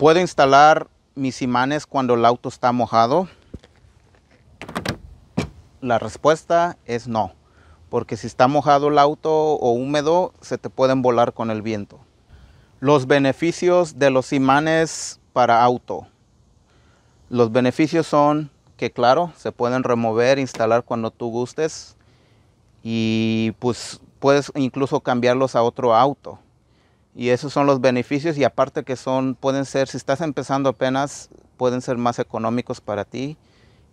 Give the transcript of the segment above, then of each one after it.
Puedo instalar mis imanes cuando el auto está mojado. La respuesta es no, porque si está mojado el auto o húmedo, se te pueden volar con el viento. Los beneficios de los imanes para auto. Los beneficios son que, claro, se pueden remover, instalar cuando tú gustes y pues puedes incluso cambiarlos a otro auto y esos son los beneficios y aparte que son pueden ser si estás empezando apenas pueden ser más económicos para ti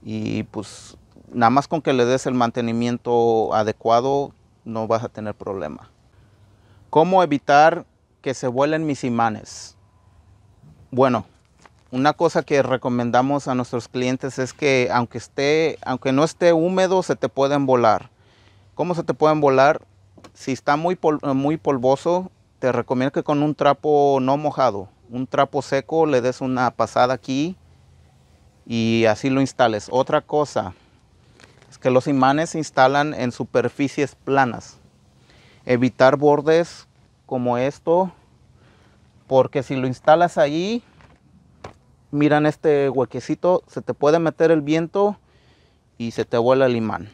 y pues nada más con que le des el mantenimiento adecuado no vas a tener problema. ¿Cómo evitar que se vuelen mis imanes? Bueno, una cosa que recomendamos a nuestros clientes es que aunque esté aunque no esté húmedo se te pueden volar. ¿Cómo se te pueden volar? Si está muy, muy polvoso, te recomiendo que con un trapo no mojado, un trapo seco, le des una pasada aquí y así lo instales. Otra cosa es que los imanes se instalan en superficies planas. Evitar bordes como esto, porque si lo instalas ahí, miran este huequecito, se te puede meter el viento y se te vuela el imán.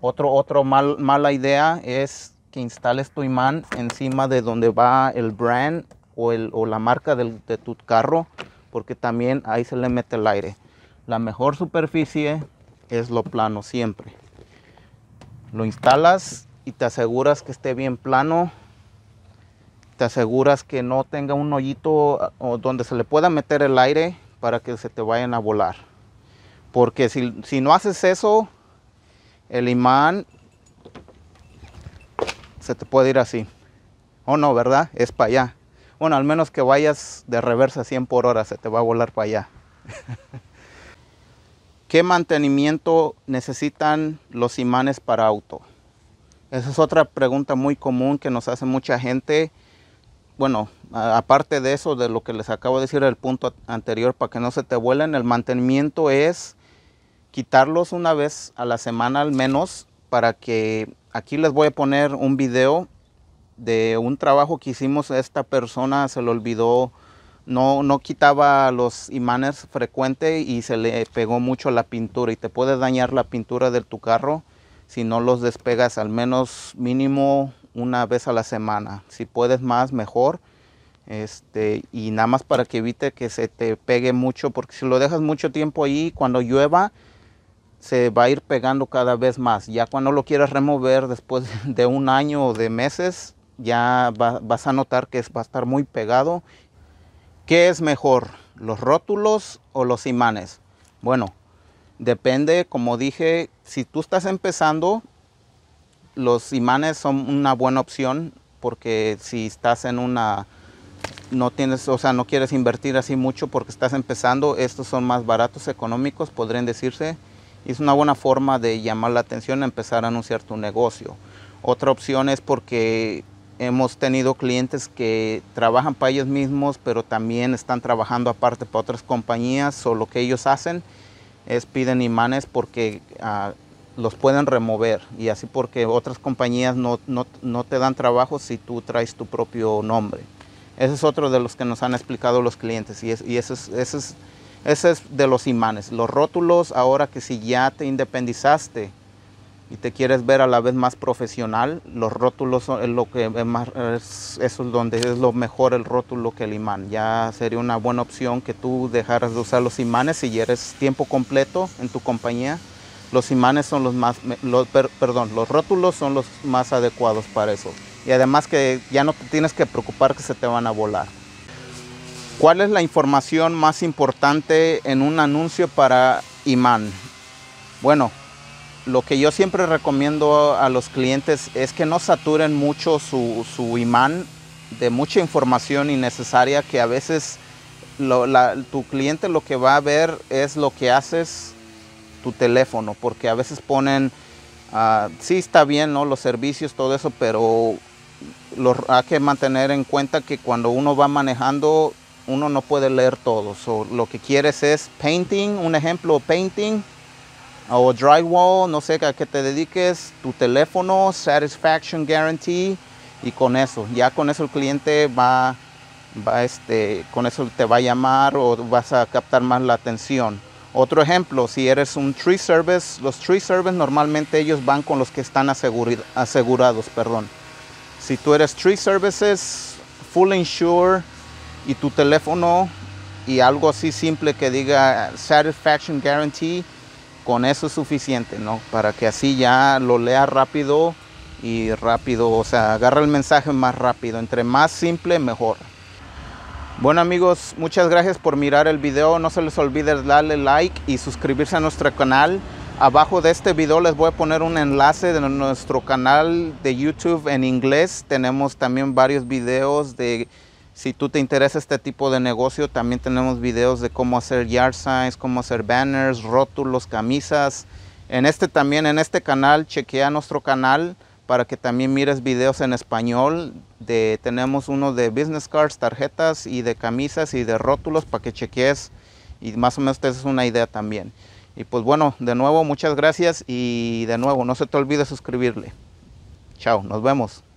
Otro, otro mal, mala idea es que instales tu imán encima de donde va el brand o, la marca de tu carro, porque también ahí se le mete el aire. La mejor superficie es lo plano siempre. Lo instalas y te aseguras que esté bien plano. Te aseguras que no tenga un hoyito ah, o donde se le pueda meter el aire para que se te vayan a volar. Porque si, si no haces eso, el imán se te puede ir así. O oh, no, ¿verdad? Es para allá. Bueno, al menos que vayas de reversa 100 por hora, se te va a volar para allá. ¿Qué mantenimiento necesitan los imanes para auto? Esa es otra pregunta muy común que nos hace mucha gente. Bueno, aparte de eso, de lo que les acabo de decir el punto anterior, para que no se te vuelen, el mantenimiento es quitarlos una vez a la semana al menos para que Aquí les voy a poner un video de un trabajo que hicimos. Esta persona se le olvidó, no, no quitaba los imanes frecuente y se le pegó mucho la pintura y te puede dañar la pintura de tu carro si no los despegas al menos mínimo una vez a la semana. Si puedes más, mejor. Este, y nada más para que evite que se te pegue mucho, porque si lo dejas mucho tiempo ahí, cuando llueva, se va a ir pegando cada vez más. Ya cuando lo quieras remover después de un año o de meses, ya vas a notar que va a estar muy pegado. ¿Qué es mejor, los rótulos o los imanes? Bueno, depende, como dije, si tú estás empezando, los imanes son una buena opción porque si estás en una no tienes, o sea, no quieres invertir así mucho porque estás empezando, estos son más baratos, económicos, podrían decirse es una buena forma de llamar la atención, empezar a anunciar tu negocio. Otra opción es porque hemos tenido clientes que trabajan para ellos mismos, pero también están trabajando aparte para otras compañías o lo que ellos hacen es piden imanes porque ah, los pueden remover y así porque otras compañías no, te dan trabajo si tú traes tu propio nombre. Ese es otro de los que nos han explicado los clientes y, es, y eso eso es ese es de los imanes. Los rótulos, ahora que si ya te independizaste y te quieres ver a la vez más profesional, los rótulos son lo que es más, donde es lo mejor el rótulo que el imán. Ya sería una buena opción que tú dejaras de usar los imanes si eres tiempo completo en tu compañía. Los imanes son los más, los, perdón, los rótulos son los más adecuados para eso. Y además que ya no te tienes que preocupar que se te van a volar. ¿Cuál es la información más importante en un anuncio para imán? Bueno, lo que yo siempre recomiendo a los clientes es que no saturen mucho su, imán de mucha información innecesaria que a veces tu cliente lo que va a ver es lo que haces tu teléfono, porque a veces ponen, si ah, sí está bien, ¿no? Los servicios, todo eso, pero hay que mantener en cuenta que cuando uno va manejando uno no puede leer todo. o lo que quieres es painting, un ejemplo, painting o drywall, no sé a qué te dediques, tu teléfono, satisfaction guarantee y con eso, ya con eso el cliente va, va este, con eso te va a llamar o vas a captar más la atención. Otro ejemplo, si eres un tree service, los tree service normalmente ellos van con los que están asegurados, perdón. Si tú eres tree services, full insure, y tu teléfono y algo así simple que diga Satisfaction Guarantee, con eso es suficiente, ¿no? Para que así ya lo lea rápido y rápido, o sea, agarra el mensaje más rápido, entre más simple mejor. Bueno amigos, muchas gracias por mirar el video, no se les olvide darle like y suscribirse a nuestro canal. Abajo de este video les voy a poner un enlace de nuestro canal de YouTube en inglés. Tenemos también varios videos de si tú te interesa este tipo de negocio, también tenemos videos de cómo hacer yard signs, cómo hacer banners, rótulos, camisas. En este también, en este canal, chequea nuestro canal para que también mires videos en español. De, tenemos uno de business cards, tarjetas y de camisas y de rótulos para que chequees y más o menos te es una idea también. Y pues bueno, de nuevo muchas gracias y de nuevo no se te olvide suscribirle. Chao, nos vemos.